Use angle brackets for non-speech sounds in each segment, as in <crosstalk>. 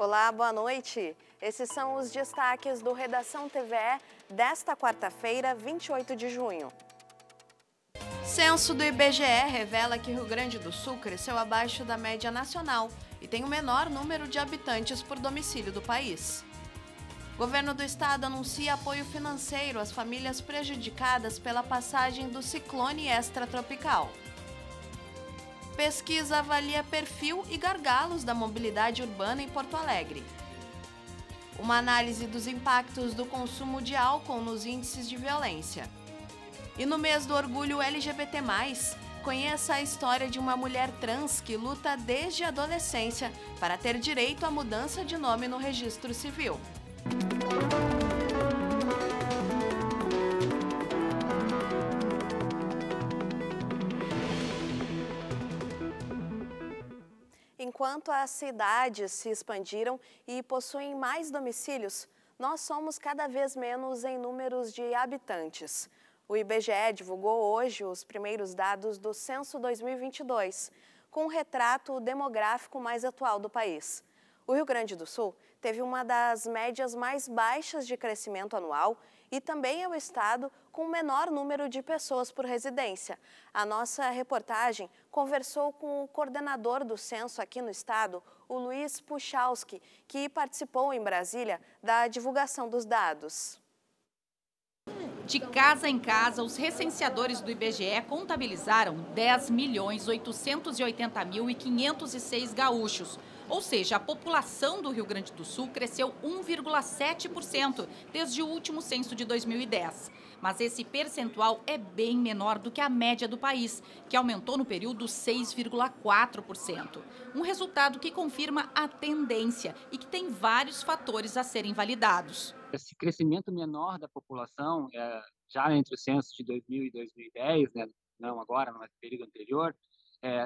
Olá, boa noite. Esses são os destaques do Redação TVE desta quarta-feira, 28 de junho. Censo do IBGE revela que Rio Grande do Sul cresceu abaixo da média nacional e tem o menor número de habitantes por domicílio do país. Governo do Estado anuncia apoio financeiro às famílias prejudicadas pela passagem do ciclone extratropical. Pesquisa avalia perfil e gargalos da mobilidade urbana em Porto Alegre. Uma análise dos impactos do consumo de álcool nos índices de violência. E no mês do orgulho LGBT, conheça a história de uma mulher trans que luta desde a adolescência para ter direito à mudança de nome no registro civil. Enquanto as cidades se expandiram e possuem mais domicílios, nós somos cada vez menos em números de habitantes. O IBGE divulgou hoje os primeiros dados do Censo 2022, com um retrato demográfico mais atual do país. O Rio Grande do Sul teve uma das médias mais baixas de crescimento anual e também é o estado com o menor número de pessoas por residência. A nossa reportagem conversou com o coordenador do censo aqui no estado, o Luiz Puchalski, que participou em Brasília da divulgação dos dados. De casa em casa, os recenseadores do IBGE contabilizaram 10.880.506 gaúchos, ou seja, a população do Rio Grande do Sul cresceu 1,7% desde o último censo de 2010. Mas esse percentual é bem menor do que a média do país, que aumentou no período 6,4%. Um resultado que confirma a tendência e que tem vários fatores a serem validados. Esse crescimento menor da população, é, já entre o censo de 2000 e 2010, né, não agora, mas no período anterior,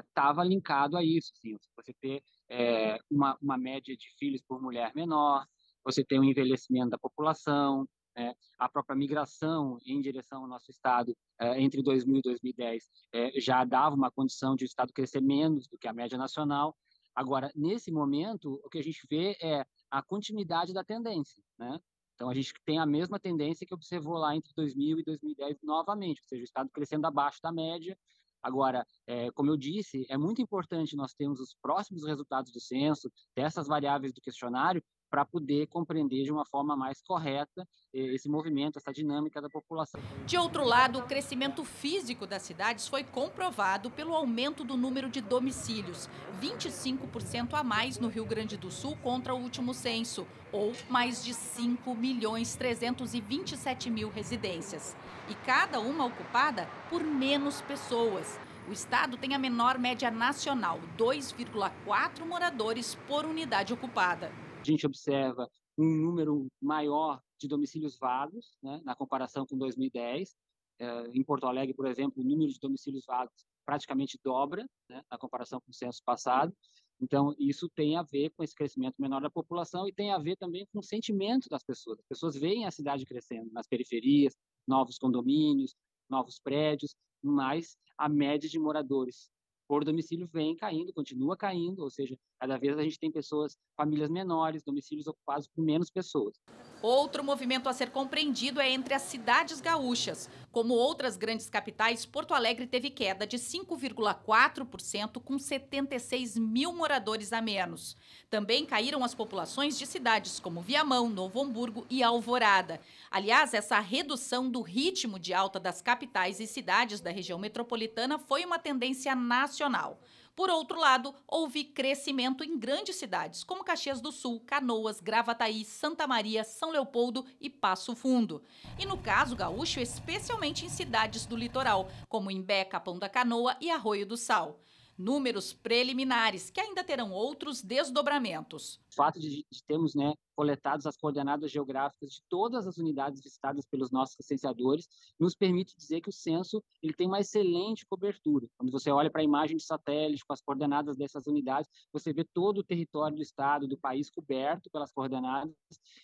estava é, linkado a isso, sim, você ter é, uma, uma média de filhos por mulher menor, você tem o um envelhecimento da população, é, a própria migração em direção ao nosso estado é, entre 2000 e 2010 é, já dava uma condição de o estado crescer menos do que a média nacional. Agora, nesse momento, o que a gente vê é a continuidade da tendência, né? Então, a gente tem a mesma tendência que observou lá entre 2000 e 2010 novamente, ou seja, o estado crescendo abaixo da média Agora, é, como eu disse, é muito importante nós termos os próximos resultados do censo, dessas variáveis do questionário, para poder compreender de uma forma mais correta eh, esse movimento, essa dinâmica da população. De outro lado, o crescimento físico das cidades foi comprovado pelo aumento do número de domicílios, 25% a mais no Rio Grande do Sul contra o último censo, ou mais de 5 milhões 327 mil residências, e cada uma ocupada por menos pessoas. O estado tem a menor média nacional, 2,4 moradores por unidade ocupada a gente observa um número maior de domicílios vagos, né, na comparação com 2010. É, em Porto Alegre, por exemplo, o número de domicílios vagos praticamente dobra, né, na comparação com o censo passado. Então, isso tem a ver com esse crescimento menor da população e tem a ver também com o sentimento das pessoas. As pessoas veem a cidade crescendo nas periferias, novos condomínios, novos prédios, mas a média de moradores por domicílio vem caindo, continua caindo, ou seja, cada vez a gente tem pessoas, famílias menores, domicílios ocupados por menos pessoas. Outro movimento a ser compreendido é entre as cidades gaúchas. Como outras grandes capitais, Porto Alegre teve queda de 5,4%, com 76 mil moradores a menos. Também caíram as populações de cidades como Viamão, Novo Hamburgo e Alvorada. Aliás, essa redução do ritmo de alta das capitais e cidades da região metropolitana foi uma tendência nacional. Por outro lado, houve crescimento em grandes cidades, como Caxias do Sul, Canoas, Gravataí, Santa Maria, São Leopoldo e Passo Fundo. E no caso gaúcho, especialmente em cidades do litoral, como Imbé, Capão da Canoa e Arroio do Sal números preliminares que ainda terão outros desdobramentos. O fato de, de termos né, coletados as coordenadas geográficas de todas as unidades visitadas pelos nossos licenciadores nos permite dizer que o censo ele tem uma excelente cobertura. Quando você olha para a imagem de satélite com as coordenadas dessas unidades, você vê todo o território do estado, do país coberto pelas coordenadas.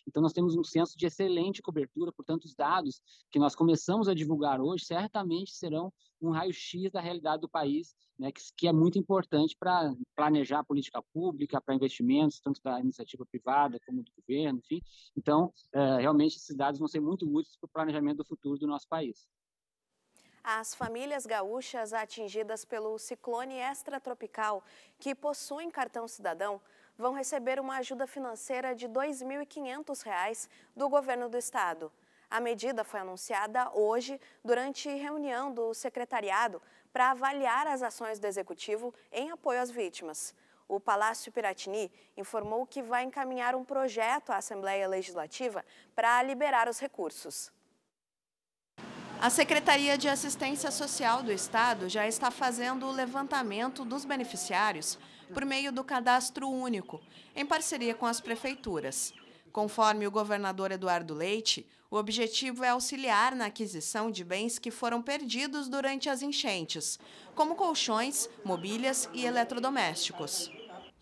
Então nós temos um censo de excelente cobertura, portanto os dados que nós começamos a divulgar hoje certamente serão um raio-x da realidade do país, né, que, que é muito importante para planejar a política pública, para investimentos, tanto da iniciativa privada, como do governo, enfim. Então, eh, realmente, esses dados vão ser muito úteis para o planejamento do futuro do nosso país. As famílias gaúchas atingidas pelo ciclone extratropical que possuem cartão cidadão vão receber uma ajuda financeira de R$ 2.500 do governo do estado. A medida foi anunciada hoje durante reunião do secretariado para avaliar as ações do executivo em apoio às vítimas o Palácio Piratini informou que vai encaminhar um projeto à Assembleia Legislativa para liberar os recursos. A Secretaria de Assistência Social do Estado já está fazendo o levantamento dos beneficiários por meio do Cadastro Único, em parceria com as prefeituras. Conforme o governador Eduardo Leite, o objetivo é auxiliar na aquisição de bens que foram perdidos durante as enchentes, como colchões, mobílias e eletrodomésticos.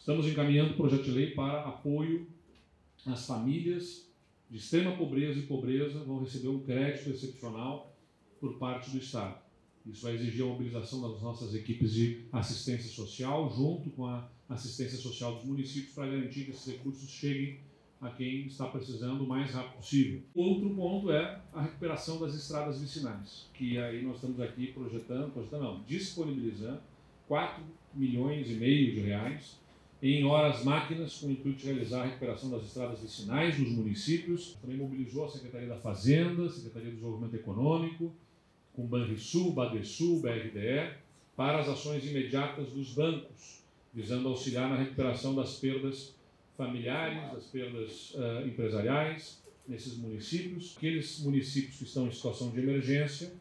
Estamos encaminhando o projeto de lei para apoio às famílias de extrema pobreza e pobreza vão receber um crédito excepcional por parte do Estado. Isso vai exigir a mobilização das nossas equipes de assistência social, junto com a assistência social dos municípios, para garantir que esses recursos cheguem a quem está precisando o mais rápido possível. Outro ponto é a recuperação das estradas vicinais, que aí nós estamos aqui projetando, projetando não, disponibilizando 4 milhões e meio de reais em horas máquinas com o intuito de realizar a recuperação das estradas sinais nos municípios. Também mobilizou a Secretaria da Fazenda, Secretaria do Desenvolvimento Econômico, com Banrisul, Badesul, BRDE, para as ações imediatas dos bancos, visando auxiliar na recuperação das perdas familiares, das perdas uh, empresariais nesses municípios. Aqueles municípios que estão em situação de emergência,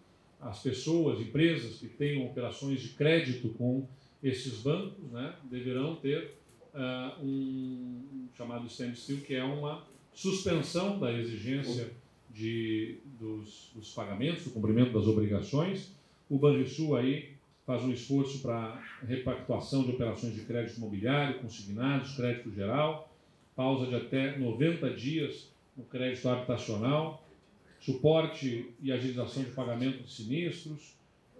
as pessoas, empresas que tenham operações de crédito com esses bancos, né, deverão ter uh, um chamado standstill, que é uma suspensão da exigência de, dos, dos pagamentos, do cumprimento das obrigações. O Sul aí faz um esforço para repactuação de operações de crédito imobiliário, consignados, crédito geral, pausa de até 90 dias no crédito habitacional, suporte e agilização de pagamento de sinistros,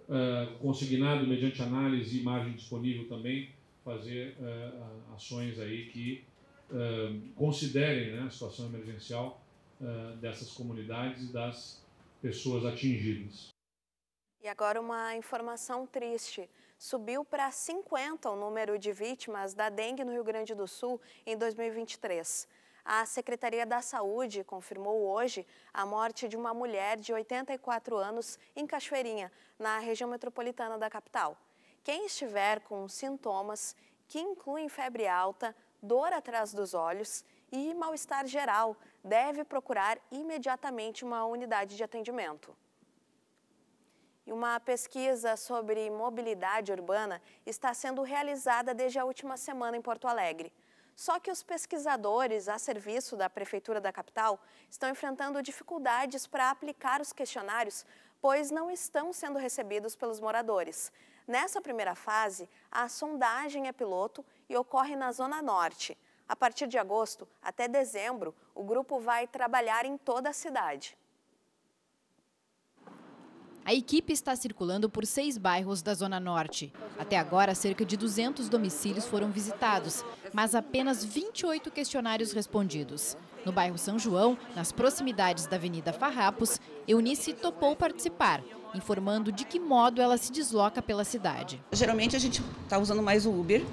uh, consignado mediante análise e margem disponível também fazer uh, ações aí que uh, considerem né, a situação emergencial uh, dessas comunidades e das pessoas atingidas. E agora uma informação triste. Subiu para 50 o número de vítimas da dengue no Rio Grande do Sul em 2023. A Secretaria da Saúde confirmou hoje a morte de uma mulher de 84 anos em Cachoeirinha, na região metropolitana da capital. Quem estiver com sintomas que incluem febre alta, dor atrás dos olhos e mal-estar geral deve procurar imediatamente uma unidade de atendimento. E uma pesquisa sobre mobilidade urbana está sendo realizada desde a última semana em Porto Alegre. Só que os pesquisadores a serviço da Prefeitura da capital estão enfrentando dificuldades para aplicar os questionários, pois não estão sendo recebidos pelos moradores. Nessa primeira fase, a sondagem é piloto e ocorre na Zona Norte. A partir de agosto até dezembro, o grupo vai trabalhar em toda a cidade. A equipe está circulando por seis bairros da Zona Norte. Até agora, cerca de 200 domicílios foram visitados, mas apenas 28 questionários respondidos. No bairro São João, nas proximidades da Avenida Farrapos, Eunice topou participar informando de que modo ela se desloca pela cidade. Geralmente a gente está usando mais o Uber,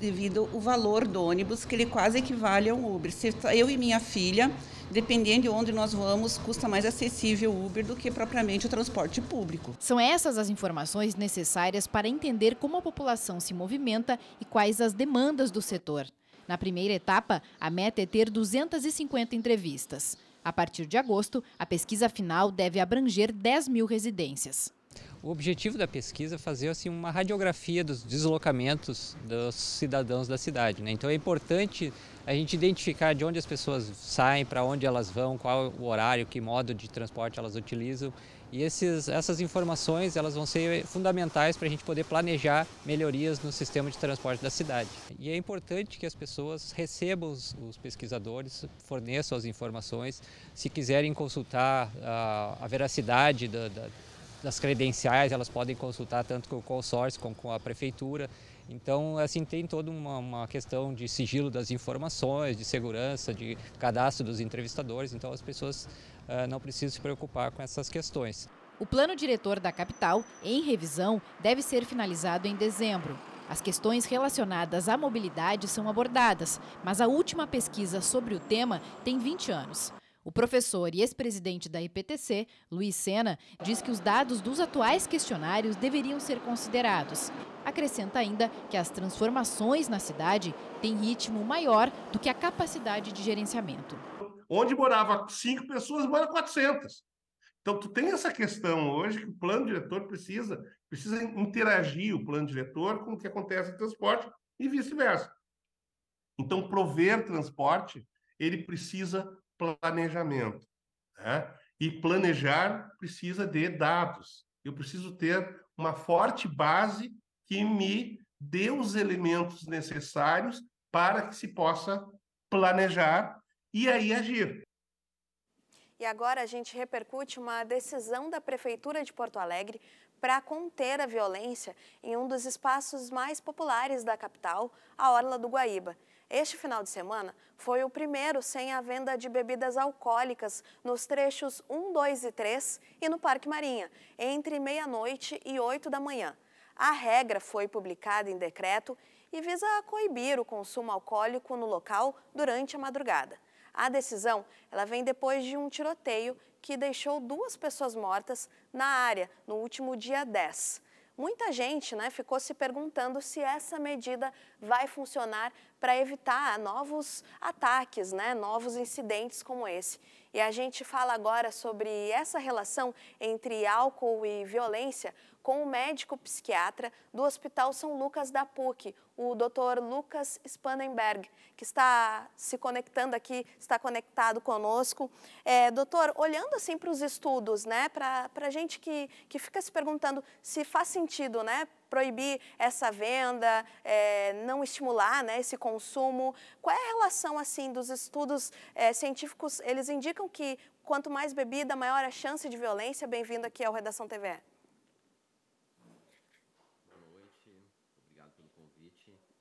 devido o valor do ônibus, que ele quase equivale a um Uber. Se tá eu e minha filha, dependendo de onde nós vamos, custa mais acessível o Uber do que propriamente o transporte público. São essas as informações necessárias para entender como a população se movimenta e quais as demandas do setor. Na primeira etapa, a meta é ter 250 entrevistas. A partir de agosto, a pesquisa final deve abranger 10 mil residências. O objetivo da pesquisa é fazer assim, uma radiografia dos deslocamentos dos cidadãos da cidade. Né? Então é importante a gente identificar de onde as pessoas saem, para onde elas vão, qual o horário, que modo de transporte elas utilizam e esses, essas informações elas vão ser fundamentais para a gente poder planejar melhorias no sistema de transporte da cidade. E é importante que as pessoas recebam os, os pesquisadores, forneçam as informações. Se quiserem consultar a, ah, a veracidade da, da, das credenciais, elas podem consultar tanto com o consórcio como com a prefeitura. Então, assim, tem toda uma, uma, questão de sigilo das informações, de segurança, de cadastro dos entrevistadores. Então, as pessoas ah, não precisa se preocupar com essas questões. O plano diretor da capital, em revisão, deve ser finalizado em dezembro. As questões relacionadas à mobilidade são abordadas, mas a última pesquisa sobre o tema tem 20 anos. O professor e ex-presidente da IPTC, Luiz Sena, diz que os dados dos atuais questionários deveriam ser considerados. Acrescenta ainda que as transformações na cidade têm ritmo maior do que a capacidade de gerenciamento. Onde morava cinco pessoas, mora 400. Então, tu tem essa questão hoje que o plano diretor precisa, precisa interagir o plano diretor com o que acontece no transporte e vice-versa. Então, prover transporte, ele precisa planejamento. Né? E planejar precisa de dados. Eu preciso ter uma forte base que me dê os elementos necessários para que se possa planejar e aí agir. E agora a gente repercute uma decisão da Prefeitura de Porto Alegre para conter a violência em um dos espaços mais populares da capital, a Orla do Guaíba. Este final de semana foi o primeiro sem a venda de bebidas alcoólicas nos trechos 1, 2 e 3 e no Parque Marinha, entre meia-noite e 8 da manhã. A regra foi publicada em decreto e visa coibir o consumo alcoólico no local durante a madrugada. A decisão ela vem depois de um tiroteio que deixou duas pessoas mortas na área no último dia 10. Muita gente né, ficou se perguntando se essa medida vai funcionar para evitar novos ataques, né, novos incidentes como esse. E a gente fala agora sobre essa relação entre álcool e violência com o médico psiquiatra do Hospital São Lucas da PUC, o Dr. Lucas Spannenberg, que está se conectando aqui, está conectado conosco. É, doutor, olhando assim para os estudos, né, para a gente que, que fica se perguntando se faz sentido, né, proibir essa venda, é, não estimular né, esse consumo. Qual é a relação assim dos estudos é, científicos? Eles indicam que quanto mais bebida, maior a chance de violência. Bem-vindo aqui ao Redação TV.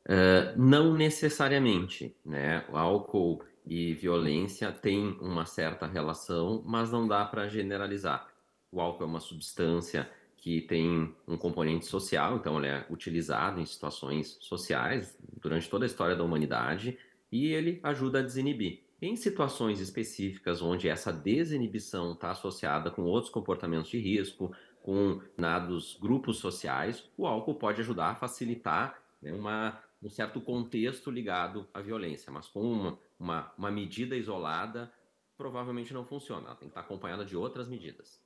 Ah, não necessariamente, né? O álcool e violência têm uma certa relação, mas não dá para generalizar. O álcool é uma substância que tem um componente social, então ele é utilizado em situações sociais durante toda a história da humanidade e ele ajuda a desinibir. Em situações específicas onde essa desinibição está associada com outros comportamentos de risco, com nados grupos sociais, o álcool pode ajudar a facilitar né, uma um certo contexto ligado à violência, mas com uma, uma, uma medida isolada, provavelmente não funciona. Ela tem que estar acompanhada de outras medidas.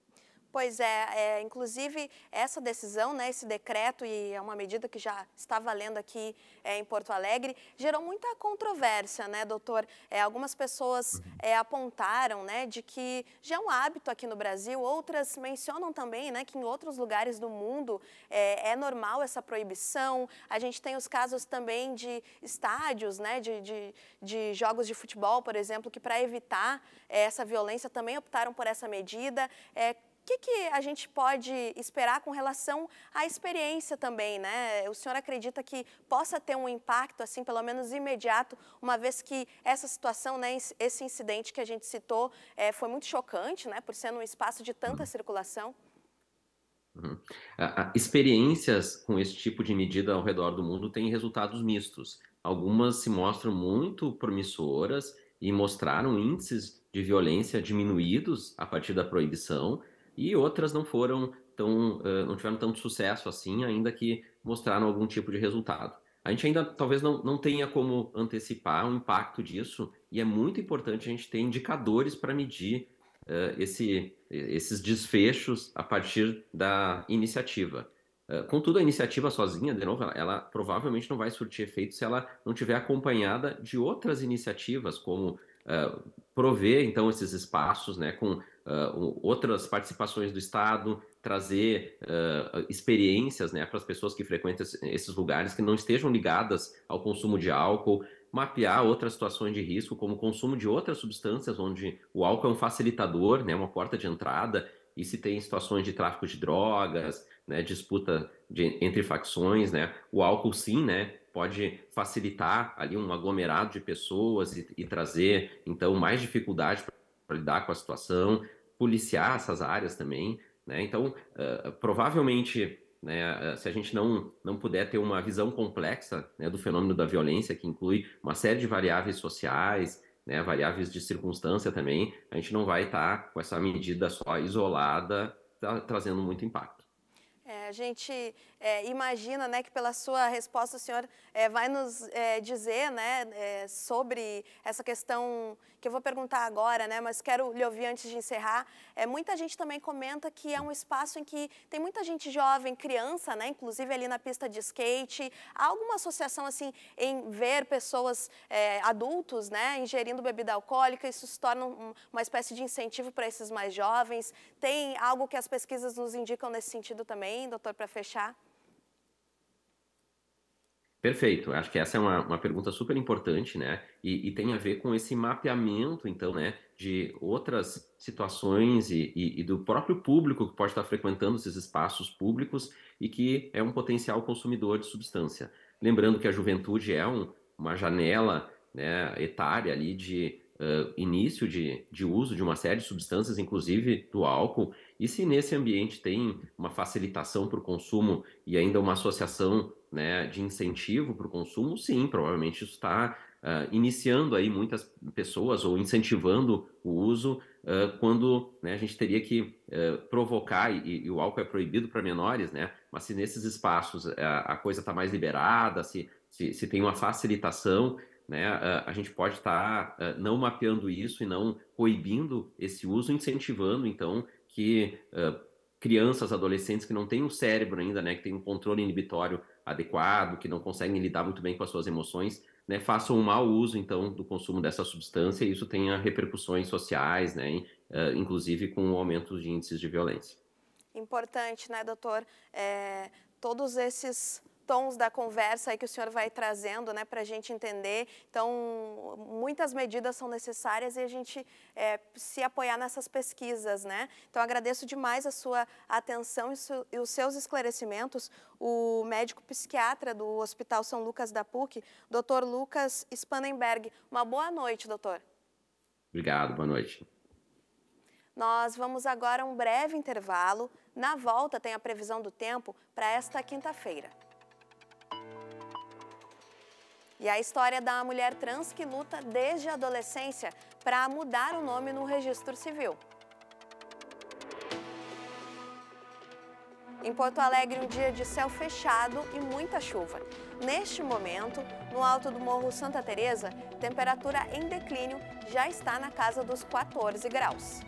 Pois é, é, inclusive essa decisão, né, esse decreto, e é uma medida que já está valendo aqui é, em Porto Alegre, gerou muita controvérsia, né, doutor? É, algumas pessoas uhum. é, apontaram né, de que já é um hábito aqui no Brasil, outras mencionam também né, que em outros lugares do mundo é, é normal essa proibição. A gente tem os casos também de estádios, né, de, de, de jogos de futebol, por exemplo, que para evitar é, essa violência também optaram por essa medida. É, que, que a gente pode esperar com relação à experiência também, né? O senhor acredita que possa ter um impacto, assim, pelo menos imediato, uma vez que essa situação, né, esse incidente que a gente citou, é, foi muito chocante, né, por ser num espaço de tanta uhum. circulação? Uhum. Experiências com esse tipo de medida ao redor do mundo têm resultados mistos. Algumas se mostram muito promissoras e mostraram índices de violência diminuídos a partir da proibição, e outras não foram tão, uh, não tiveram tanto sucesso assim, ainda que mostraram algum tipo de resultado. A gente ainda talvez não, não tenha como antecipar o impacto disso, e é muito importante a gente ter indicadores para medir uh, esse, esses desfechos a partir da iniciativa. contudo, a iniciativa sozinha, de novo, ela, ela, provavelmente não vai surtir efeito se ela não tiver acompanhada de outras iniciativas, como uh, prover então esses espaços, né, com uh, outras participações do Estado, trazer uh, experiências, né, para as pessoas que frequentam esses lugares que não estejam ligadas ao consumo de álcool, mapear outras situações de risco, como o consumo de outras substâncias, onde o álcool é um facilitador, né, uma porta de entrada, e se tem situações de tráfico de drogas, né, disputa de, entre facções, né, o álcool sim, né, pode facilitar ali um aglomerado de pessoas e, e trazer, então, mais dificuldade para lidar com a situação, policiar essas áreas também. Né? Então, uh, provavelmente, né, ah, se a gente não, não puder ter uma visão complexa né, do fenômeno da violência, que inclui uma série de variáveis sociais, né, variáveis de circunstância também, a gente não vai estar tá com essa medida só isolada, tá, trazendo muito impacto. A gente é, imagina né, que pela sua resposta o senhor é, vai nos é, dizer né, é, sobre essa questão que eu vou perguntar agora, né, mas quero lhe ouvir antes de encerrar. É, muita gente também comenta que é um espaço em que tem muita gente jovem, criança, né, inclusive ali na pista de skate. Há alguma associação assim em ver pessoas é, adultos né, ingerindo bebida alcoólica? Isso se torna um, uma espécie de incentivo para esses mais jovens? Tem algo que as pesquisas nos indicam nesse sentido também, doutor? doutor, para fechar? Perfeito, acho que essa é uma, uma pergunta super importante, né? E, e, tem a ver com esse mapeamento, então, né, de outras situações e, e, e, do próprio público que pode estar frequentando esses espaços públicos e que é um potencial consumidor de substância. Lembrando que a juventude é um, uma janela né, etária ali de uh, início de, de uso de uma série de substâncias, inclusive do álcool, e se nesse ambiente tem uma facilitação para o consumo e ainda uma associação né, de incentivo para o consumo, sim, provavelmente isso está uh, iniciando aí muitas pessoas ou incentivando o uso, uh, quando né, a gente teria que uh, provocar, e, e, o álcool é proibido para menores, né, mas se nesses espaços a, a coisa está mais liberada, se, se, se, tem uma facilitação, né? A gente pode estar tá eh, não mapeando isso e não coibindo esse uso, incentivando, então, que eh, crianças, adolescentes que não têm um cérebro ainda, né, que tem um controle inibitório adequado, que não conseguem lidar muito bem com as suas emoções, né, façam um mau uso, então, do consumo dessa substância e isso tenha repercussões sociais, né, eh, inclusive com aumentos de índices de violência. Importante, né, doutor? É, todos esses tons da conversa aí que o senhor vai trazendo né, para a gente entender. Então, muitas medidas são necessárias e a gente é, se apoiar nessas pesquisas. Né? Então, agradeço demais a sua atenção e, su e os seus esclarecimentos. O médico psiquiatra do Hospital São Lucas da PUC, doutor Lucas Spanenberg. Uma boa noite, doutor. Obrigado, boa noite. Nós vamos agora a um breve intervalo. Na volta, tem a previsão do tempo para esta quinta-feira. E a história da mulher trans que luta desde a adolescência para mudar o nome no registro civil. Em Porto Alegre, um dia de céu fechado e muita chuva. Neste momento, no alto do Morro Santa Teresa, temperatura em declínio já está na casa dos 14 graus.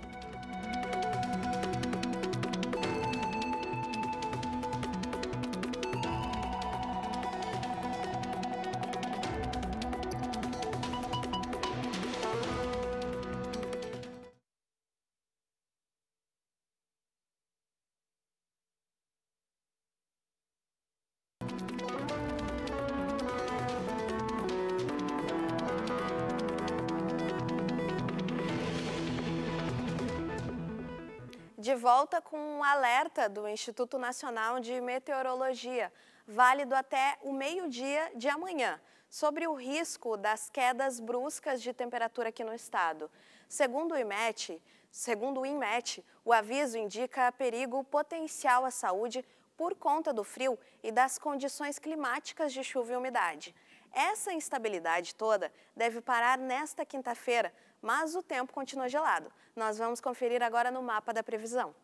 de volta com um alerta do Instituto Nacional de Meteorologia, válido até o meio-dia de amanhã, sobre o risco das quedas bruscas de temperatura aqui no estado. Segundo o IMET, segundo o imet o aviso indica perigo potencial à saúde por conta do frio e das condições climáticas de chuva e umidade. Essa instabilidade toda deve parar nesta quinta-feira mas o tempo continua gelado. Nós vamos conferir agora no mapa da previsão.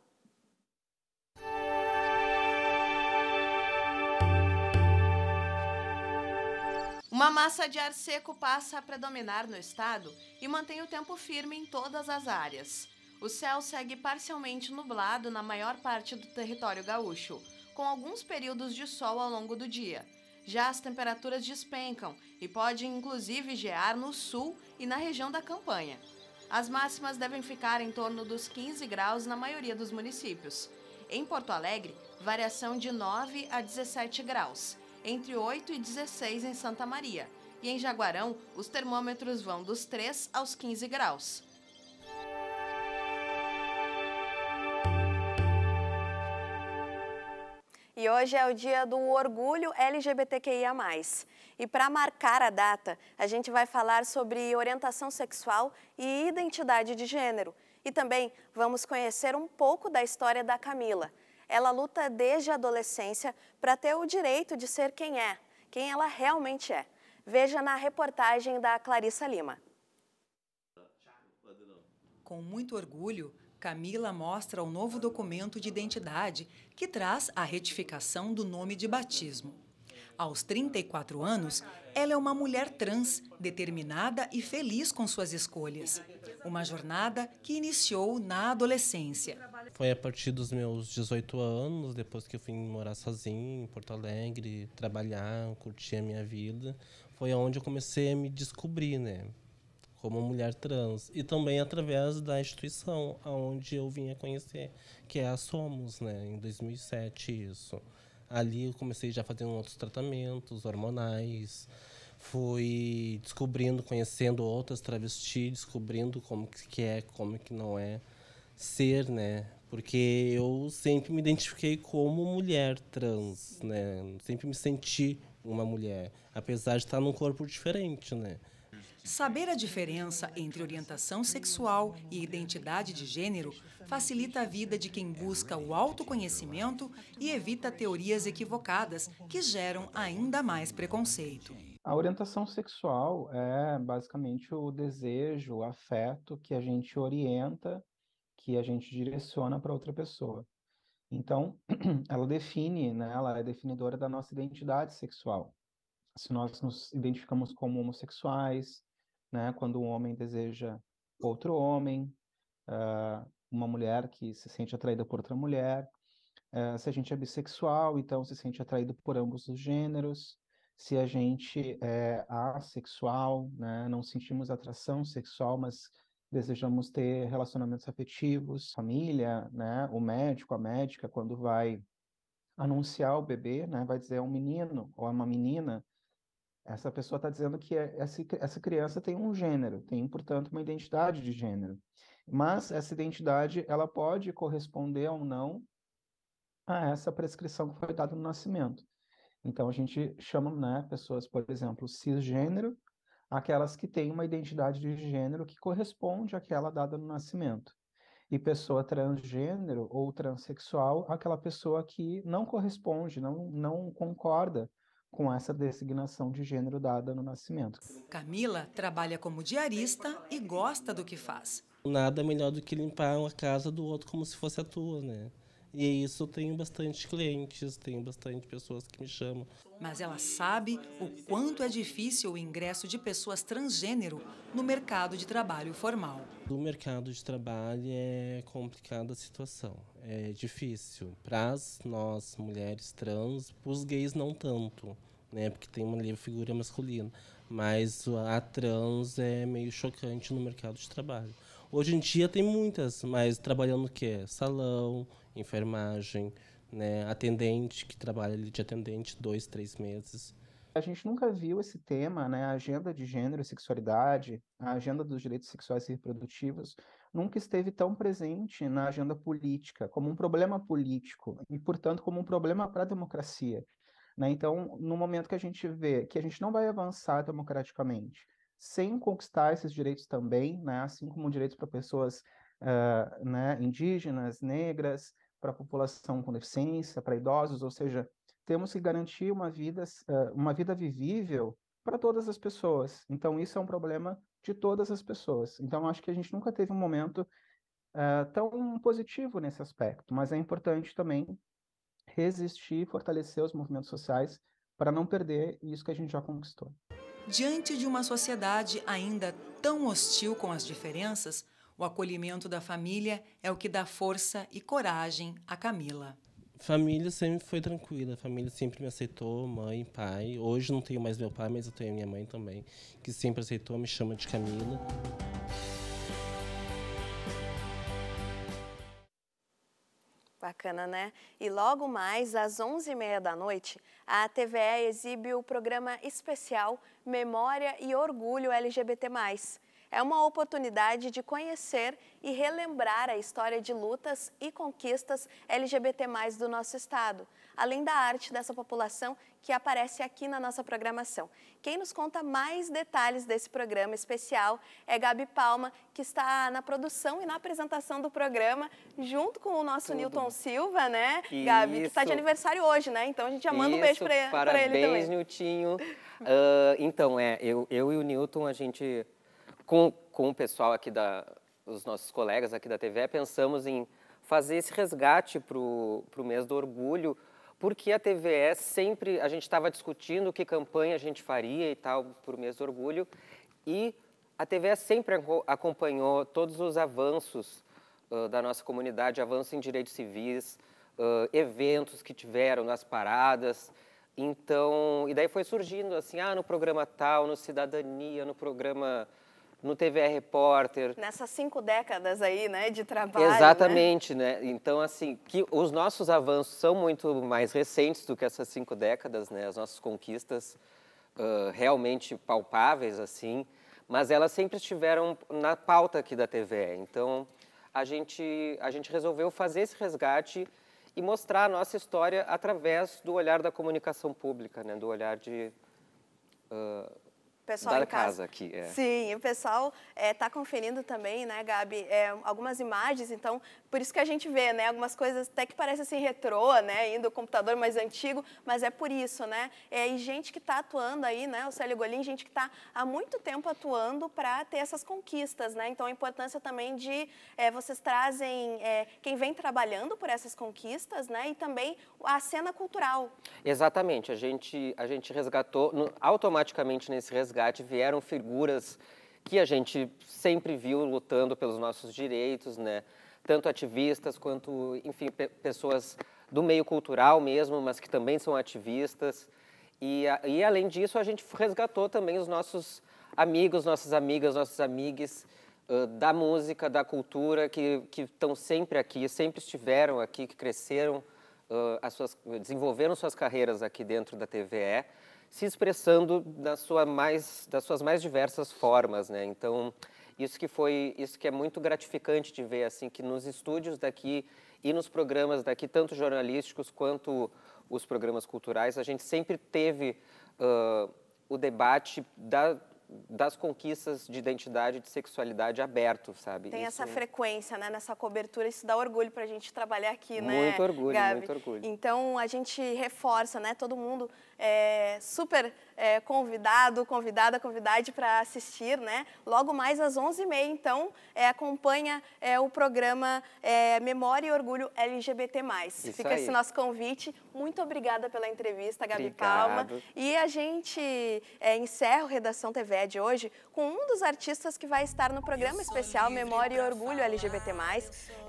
Uma massa de ar seco passa a predominar no estado e mantém o tempo firme em todas as áreas. O céu segue parcialmente nublado na maior parte do território gaúcho, com alguns períodos de sol ao longo do dia já as temperaturas despencam e pode inclusive gear no sul e na região da campanha. As máximas devem ficar em torno dos 15 graus na maioria dos municípios. Em Porto Alegre, variação de 9 a 17 graus, entre 8 e 16 em Santa Maria. E em Jaguarão, os termômetros vão dos 3 aos 15 graus. e hoje é o dia do orgulho LGBTQIA+. E para marcar a data, a gente vai falar sobre orientação sexual e identidade de gênero. E também vamos conhecer um pouco da história da Camila. Ela luta desde a adolescência para ter o direito de ser quem é, quem ela realmente é. Veja na reportagem da Clarissa Lima. Com muito orgulho, Camila mostra o novo documento de identidade que traz a retificação do nome de batismo. Aos 34 anos, ela é uma mulher trans, determinada e feliz com suas escolhas. Uma jornada que iniciou na adolescência. Foi a partir dos meus 18 anos, depois que eu fui morar sozinho em Porto Alegre, trabalhar, curtir a minha vida, foi onde eu comecei a me descobrir, né? como mulher trans e também através da instituição aonde eu vinha conhecer que é a Somos né em 2007 isso ali eu comecei já fazendo outros tratamentos hormonais fui descobrindo conhecendo outras travestis descobrindo como que é como que não é ser né porque eu sempre me identifiquei como mulher trans né sempre me senti uma mulher apesar de estar num corpo diferente né Saber a diferença entre orientação sexual e identidade de gênero facilita a vida de quem busca o autoconhecimento e evita teorias equivocadas que geram ainda mais preconceito. A orientação sexual é basicamente o desejo, o afeto que a gente orienta, que a gente direciona para outra pessoa. Então, <clears throat> ela define, né, ela é definidora da nossa identidade sexual. Se nós nos identificamos como homossexuais, né? Quando um homem deseja outro homem, uh, uma mulher que se sente atraída por outra mulher, uh, se a gente é bissexual, então se sente atraído por ambos os gêneros, se a gente é assexual, né? Não sentimos atração sexual, mas desejamos ter relacionamentos afetivos, família, né? O médico, a médica, quando vai anunciar o bebê, né? Vai dizer é um menino ou é uma menina, essa pessoa está dizendo que é, essa criança tem um gênero, tem, portanto, uma identidade de gênero. Mas essa identidade, ela pode corresponder ou não a essa prescrição que foi dada no nascimento. Então, a gente chama né, pessoas, por exemplo, cisgênero, aquelas que têm uma identidade de gênero que corresponde àquela dada no nascimento. E pessoa transgênero ou transexual, aquela pessoa que não corresponde, não, não concorda com essa designação de gênero dada no nascimento. Camila trabalha como diarista e gosta do que faz. Nada melhor do que limpar uma casa do outro como se fosse a tua, né? E isso tenho bastante clientes, tenho bastante pessoas que me chamam. Mas ela sabe o quanto é difícil o ingresso de pessoas transgênero no mercado de trabalho formal. No mercado de trabalho é complicada a situação, é difícil. Para nós, mulheres trans, os gays não tanto, né? Porque tem uma figura masculina. Mas a trans é meio chocante no mercado de trabalho. Hoje em dia tem muitas, mas trabalhando o quê? Salão, enfermagem, né? atendente, que trabalha ali de atendente dois, três meses. A gente nunca viu esse tema, né, a agenda de gênero e sexualidade, a agenda dos direitos sexuais e reprodutivos, nunca esteve tão presente na agenda política, como um problema político e, portanto, como um problema para a democracia. Né? Então, no momento que a gente vê que a gente não vai avançar democraticamente, sem conquistar esses direitos também, né? assim como direitos para pessoas uh, né, indígenas, negras, para a população com deficiência, para idosos, ou seja, temos que garantir uma vida, uh, uma vida vivível para todas as pessoas. Então, isso é um problema de todas as pessoas. Então, acho que a gente nunca teve um momento uh, tão positivo nesse aspecto, mas é importante também resistir e fortalecer os movimentos sociais para não perder isso que a gente já conquistou. Diante de uma sociedade ainda tão hostil com as diferenças, o acolhimento da família é o que dá força e coragem a Camila. Família sempre foi tranquila, a família sempre me aceitou, mãe, pai. Hoje não tenho mais meu pai, mas eu tenho minha mãe também, que sempre aceitou, me chama de Camila. Bacana, né? E logo mais, às 11h30 da noite, a TVE exibe o programa especial Memória e Orgulho LGBT+. É uma oportunidade de conhecer e relembrar a história de lutas e conquistas LGBT+, do nosso estado, além da arte dessa população que aparece aqui na nossa programação. Quem nos conta mais detalhes desse programa especial é Gabi Palma, que está na produção e na apresentação do programa, junto com o nosso Newton Silva, né, Isso. Gabi, que está de aniversário hoje, né? Então a gente já manda Isso. um beijo para ele também. Parabéns, Newtinho. Uh, ah, então, é, eu, eu e o Newton, a gente, com, com o pessoal aqui da, os nossos colegas aqui da TV, pensamos em fazer esse resgate para o mês do orgulho, porque a TVE é sempre, a gente estava discutindo que campanha a gente faria e tal, por mês do orgulho, e a TVE é sempre acompanhou todos os avanços uh, da nossa comunidade, avanços em direitos civis, uh, eventos que tiveram nas paradas, então, e daí foi surgindo assim, ah, no programa tal, no Cidadania, no programa no TVA Repórter. Nessas cinco décadas aí, né, de trabalho. Né? Exatamente, né? né? Então, assim, que os nossos avanços são muito mais recentes do que essas cinco décadas, né? As nossas conquistas uh, realmente palpáveis, assim, mas elas sempre estiveram na pauta aqui da TV. Então, a gente, a gente resolveu fazer esse resgate e mostrar a nossa história através do olhar da comunicação pública, né? Do olhar de... Uh, pessoal da em casa. casa aqui, é. Sim, o pessoal está é, tá conferindo também, né, Gabi, é, algumas imagens, então, por isso que a gente vê, né, algumas coisas até que parecem assim retrô, né, indo o computador mais antigo, mas é por isso, né, é, e gente que está atuando aí, né, o Célio Golim, gente que está há muito tempo atuando para ter essas conquistas, né, então a importância também de é, vocês trazem é, quem vem trabalhando por essas conquistas, né, e também a cena cultural. Exatamente, a gente, a gente resgatou, no, automaticamente nesse resgate, resgate vieram figuras que a gente sempre viu lutando pelos nossos direitos, né? Tanto ativistas quanto, enfim, pe pessoas do meio cultural mesmo, mas que também são ativistas. E, a, e além disso, a gente resgatou também os nossos amigos, nossas amigas, nossos amigos uh, da música, da cultura, que estão sempre aqui, sempre estiveram aqui, que cresceram, uh, as suas, desenvolveram suas carreiras aqui dentro da TVE se expressando na sua mais, das suas mais diversas formas, né? Então, isso que foi, isso que é muito gratificante de ver, assim, que nos estúdios daqui e nos programas daqui, tanto jornalísticos quanto os programas culturais, a gente sempre teve uh, o debate da, das conquistas de identidade de sexualidade aberto, sabe? Tem isso, essa frequência, né? Nessa cobertura, isso dá orgulho para a gente trabalhar aqui, muito né? Muito orgulho, Gabi? muito orgulho. Então a gente reforça, né? Todo mundo é, super é, convidado, convidada, convidade para assistir, né? Logo mais às 11h30, então, é, acompanha é, o programa é, Memória e Orgulho LGBT+. Isso Fica aí. esse nosso convite. Muito obrigada pela entrevista, Gabi Obrigado. Palma. E a gente é, encerra o Redação TV de hoje com um dos artistas que vai estar no programa especial Memória e Orgulho LGBT+,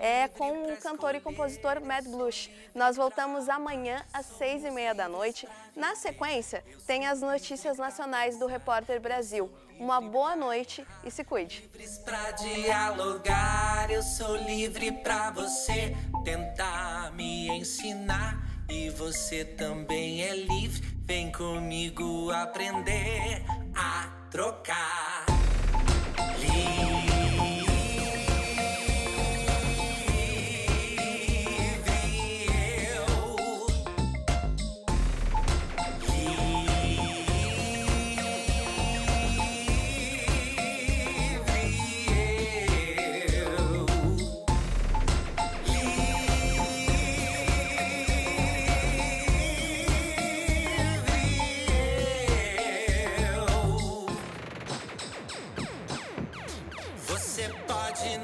é, com o cantor e compositor Mad Blush. Nós voltamos amanhã às 6h30 da noite, nas sequência, tem as notícias nacionais do Repórter Brasil. Uma boa noite e se cuide. Livres pra dialogar, eu sou livre pra você tentar me ensinar. E você também é livre, vem comigo aprender a trocar.